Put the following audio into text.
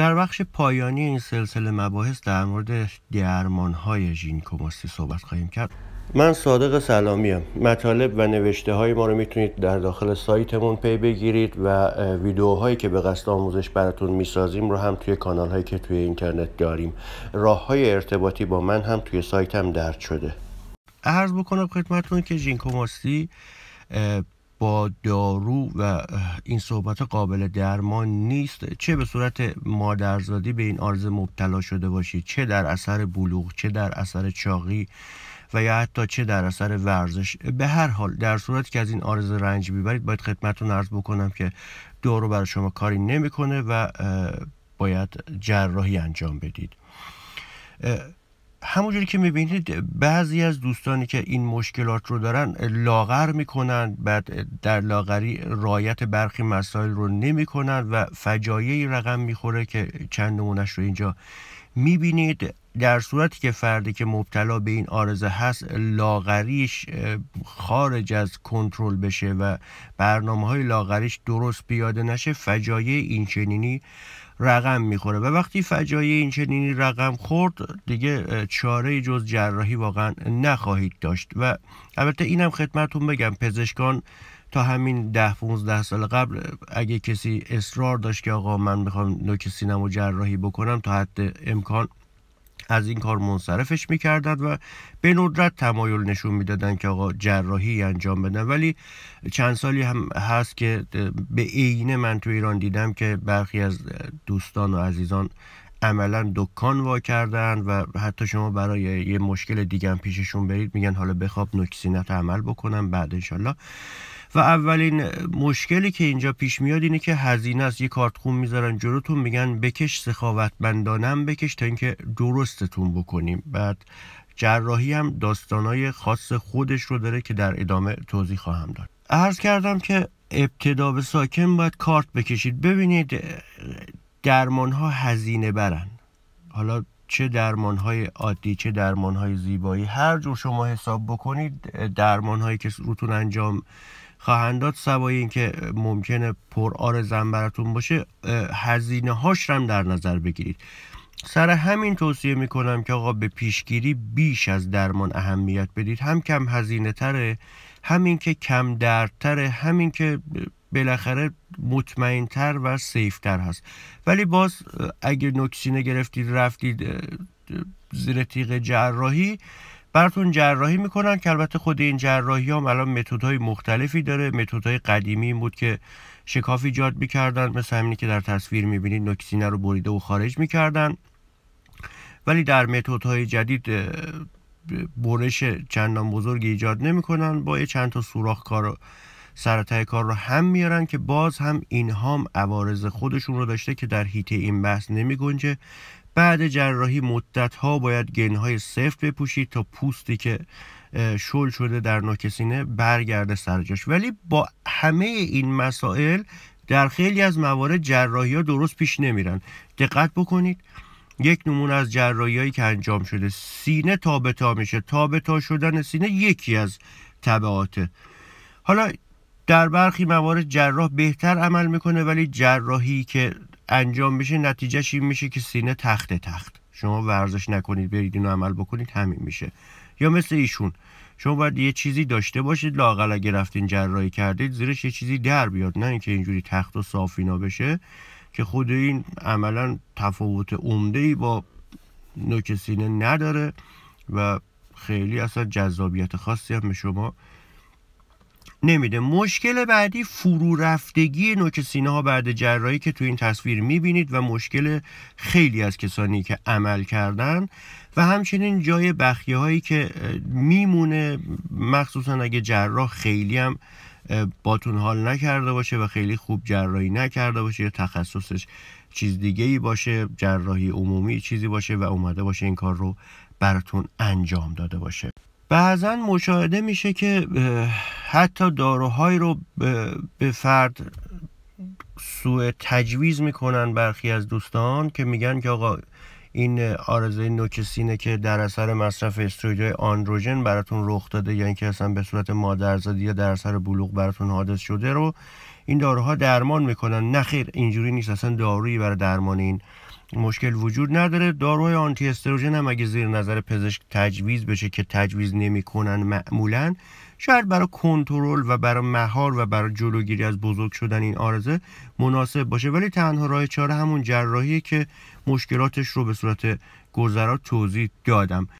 در بخش پایانی این سلسله مباحث در مورد های ژین صحبت خواهیم کرد من صادق سلامیم مطالب و نوشته های ما رو میتونید در داخل سایتمون پی بگیرید و ویدیوهایی که به قصد آموزش براتون میسازیم رو هم توی کانال هایی که توی اینترنت داریم راه های ارتباطی با من هم توی سایتم درد شده عرض بکنم خدمتتون که جینکوماستی با دارو و این صحبت قابل درمان نیست چه به صورت مادرزادی به این آرز مبتلا شده باشید چه در اثر بلوغ چه در اثر چاقی و یا حتی چه در اثر ورزش به هر حال در صورت که از این آرز رنج میبرید باید خدمتون عرض بکنم که دارو برای شما کاری نمیکنه و باید جراحی انجام بدید همونجوری که میبینید بعضی از دوستانی که این مشکلات رو دارن لاغر میکنن بعد در لاغری رایت برخی مسائل رو نمیکنن و فجایعی رقم میخوره که چند نمونش رو اینجا میبینید در صورتی که فردی که مبتلا به این آرزه هست لاغریش خارج از کنترل بشه و برنامه های لاغریش درست پیاده نشه فجایع اینچنینی رقم میخوره و وقتی فجایع اینچنینی رقم خورد دیگه چاره جز جراحی واقعا نخواهید داشت و البته اینم خدمتون بگم پزشکان تا همین ده 15 سال قبل اگه کسی اصرار داشت که آقا من میخوام نوک سینم و جراحی بکنم تا حد امکان از این کار منصرفش میکردند و به ندرت تمایل نشون میدادند که آقا جراحی انجام بدن ولی چند سالی هم هست که به عینه من تو ایران دیدم که برخی از دوستان و عزیزان عملا دکان وا کردن و حتی شما برای یه مشکل دیگه پیششون برید میگن حالا بخواب نکسینت عمل بکنم بعد انشالله و اولین مشکلی که اینجا پیش میاد اینه که هزینه است یه کارت خون میذارن جلوتون میگن بکش سخاوتمندانم بکش تا اینکه درستتون بکنیم بعد جراحی هم داستانای خاص خودش رو داره که در ادامه توضیح خواهم داد عرض کردم که ابتدا به ساکن باید کارت بکشید ببینید درمان ها هزینه برن حالا چه درمان های عادی چه درمان های زیبایی هر جور شما حساب بکنید درمان هایی که روتون انجام خواهند داد سوای اینکه ممکنه پر زن براتون باشه هزینه هاش هم در نظر بگیرید سر همین توصیه میکنم که آقا به پیشگیری بیش از درمان اهمیت بدید هم کم هزینه تره همین که کم دردتره همین که بالاخره مطمئنتر و سیفتر هست ولی باز اگه نوکسینه گرفتید رفتید زیر تیغ جراحی براتون جراحی میکنن که البته خود این جراحی هم الان متد های مختلفی داره متد های قدیمی بود که شکاف ایجاد میکردن مثل همینی که در تصویر میبینید نوکسینه رو بریده و خارج میکردن ولی در متد های جدید برش چندان بزرگی ایجاد نمیکنن با یه چند تا سوراخ کار سر کار رو هم میارن که باز هم اینها هم عوارض خودشون رو داشته که در هیته این بحث نمی گنجه بعد جراحی مدت ها باید گین های سفت بپوشید تا پوستی که شل شده در نوک سینه برگرده سر ولی با همه این مسائل در خیلی از موارد جراحی ها درست پیش نمیرن دقت بکنید یک نمونه از هایی که انجام شده سینه تابتا میشه تابتا شدن سینه یکی از تبعاته حالا در برخی موارد جراح بهتر عمل میکنه ولی جراحی که انجام بشه نتیجهش این میشه که سینه تخت تخت شما ورزش نکنید برید اینو عمل بکنید همین میشه یا مثل ایشون شما باید یه چیزی داشته باشید لاقل اگه رفتین جراحی کردید زیرش یه چیزی در بیاد نه اینکه اینجوری تخت و صافینا بشه که خود این عملا تفاوت عمده ای با نوک سینه نداره و خیلی اصلا جذابیت خاصی هم به شما نمیده مشکل بعدی فرو رفتگی نوک سینه ها بعد جراحی که تو این تصویر میبینید و مشکل خیلی از کسانی که عمل کردن و همچنین جای بخیه هایی که میمونه مخصوصا اگه جراح خیلی هم باتون حال نکرده باشه و خیلی خوب جراحی نکرده باشه یا تخصصش چیز دیگه ای باشه جراحی عمومی چیزی باشه و اومده باشه این کار رو براتون انجام داده باشه بعضا مشاهده میشه که حتی داروهایی رو به فرد سوء تجویز میکنن برخی از دوستان که میگن که آقا این آرزه نوکسینه که در اثر مصرف استرویدهای آندروژن براتون رخ داده یا یعنی اینکه اصلا به صورت مادرزادی یا در اثر بلوغ براتون حادث شده رو این داروها درمان میکنن خیر اینجوری نیست اصلا دارویی برای درمان این مشکل وجود نداره داروهای آنتی استروژن هم اگه زیر نظر پزشک تجویز بشه که تجویز نمیکنن معمولا شاید برای کنترل و برای مهار و برای جلوگیری از بزرگ شدن این آرزه مناسب باشه ولی تنها راه چاره همون جراحیه که مشکلاتش رو به صورت گذرا توضیح دادم